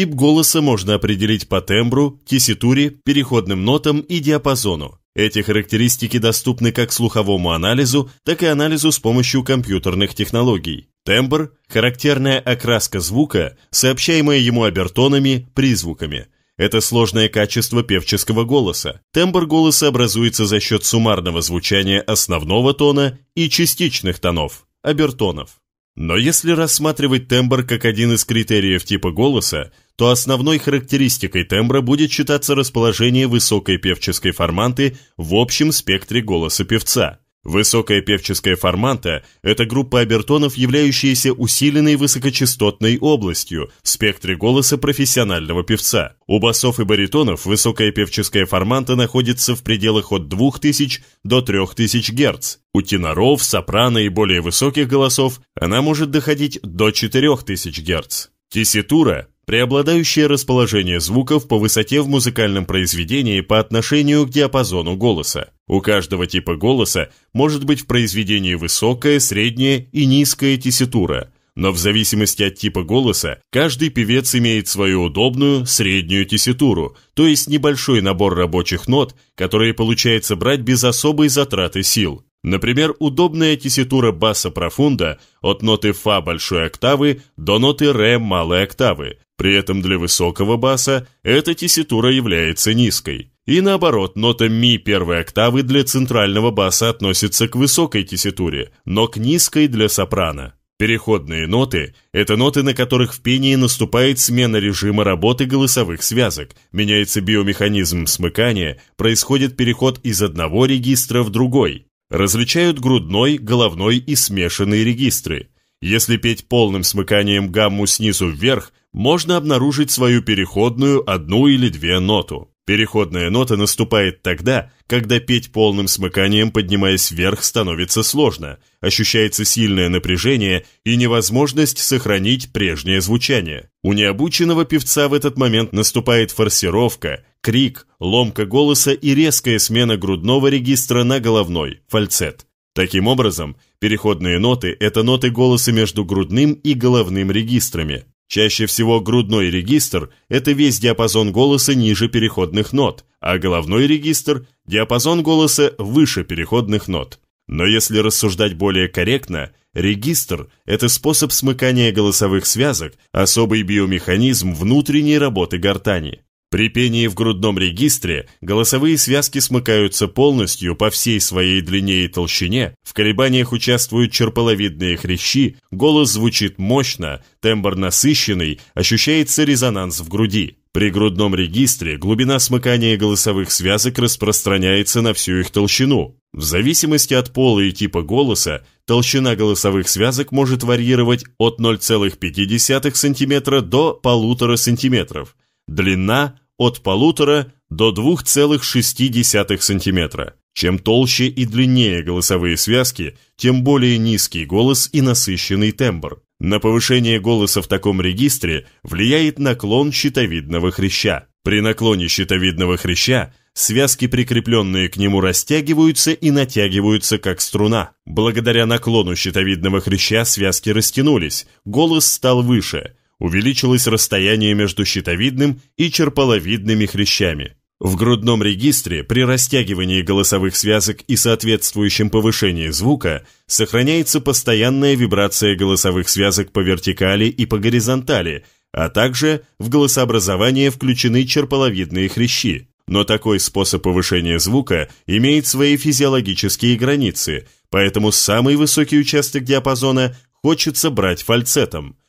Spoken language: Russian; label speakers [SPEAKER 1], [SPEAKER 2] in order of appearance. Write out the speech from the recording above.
[SPEAKER 1] Тип голоса можно определить по тембру, тесситуре, переходным нотам и диапазону. Эти характеристики доступны как слуховому анализу, так и анализу с помощью компьютерных технологий. Тембр – характерная окраска звука, сообщаемая ему обертонами, призвуками. Это сложное качество певческого голоса. Тембр голоса образуется за счет суммарного звучания основного тона и частичных тонов – обертонов. Но если рассматривать тембр как один из критериев типа голоса, то основной характеристикой тембра будет считаться расположение высокой певческой форманты в общем спектре голоса певца. Высокая певческая форманта – это группа обертонов, являющаяся усиленной высокочастотной областью в спектре голоса профессионального певца. У басов и баритонов высокая певческая форманта находится в пределах от 2000 до 3000 Гц. У теноров, сопрано и более высоких голосов она может доходить до 4000 Гц. Тесситура преобладающее расположение звуков по высоте в музыкальном произведении по отношению к диапазону голоса. У каждого типа голоса может быть в произведении высокая, средняя и низкая тесситура, но в зависимости от типа голоса каждый певец имеет свою удобную среднюю тесситуру, то есть небольшой набор рабочих нот, которые получается брать без особой затраты сил – Например, удобная тесситура баса профунда от ноты фа большой октавы до ноты ре малой октавы. При этом для высокого баса эта тесситура является низкой. И наоборот, нота ми первой октавы для центрального баса относится к высокой тесситуре, но к низкой для сопрано. Переходные ноты – это ноты, на которых в пении наступает смена режима работы голосовых связок, меняется биомеханизм смыкания, происходит переход из одного регистра в другой. Различают грудной, головной и смешанные регистры. Если петь полным смыканием гамму снизу вверх, можно обнаружить свою переходную одну или две ноту. Переходная нота наступает тогда, когда петь полным смыканием, поднимаясь вверх, становится сложно, ощущается сильное напряжение и невозможность сохранить прежнее звучание. У необученного певца в этот момент наступает форсировка, Крик, ломка голоса и резкая смена грудного регистра на головной, фальцет. Таким образом, переходные ноты – это ноты голоса между грудным и головным регистрами. Чаще всего грудной регистр – это весь диапазон голоса ниже переходных нот, а головной регистр – диапазон голоса выше переходных нот. Но если рассуждать более корректно, регистр – это способ смыкания голосовых связок, особый биомеханизм внутренней работы гортани. При пении в грудном регистре голосовые связки смыкаются полностью по всей своей длине и толщине, в колебаниях участвуют черполовидные хрящи, голос звучит мощно, тембр насыщенный, ощущается резонанс в груди. При грудном регистре глубина смыкания голосовых связок распространяется на всю их толщину. В зависимости от пола и типа голоса, толщина голосовых связок может варьировать от 0,5 см до 1,5 см, длина от полутора до 2,6 см. Чем толще и длиннее голосовые связки, тем более низкий голос и насыщенный тембр. На повышение голоса в таком регистре влияет наклон щитовидного хряща. При наклоне щитовидного хряща связки, прикрепленные к нему, растягиваются и натягиваются, как струна. Благодаря наклону щитовидного хряща связки растянулись, голос стал выше – увеличилось расстояние между щитовидным и черполовидными хрящами. В грудном регистре при растягивании голосовых связок и соответствующем повышении звука сохраняется постоянная вибрация голосовых связок по вертикали и по горизонтали, а также в голосообразование включены черполовидные хрящи. Но такой способ повышения звука имеет свои физиологические границы, поэтому самый высокий участок диапазона хочется брать фальцетом.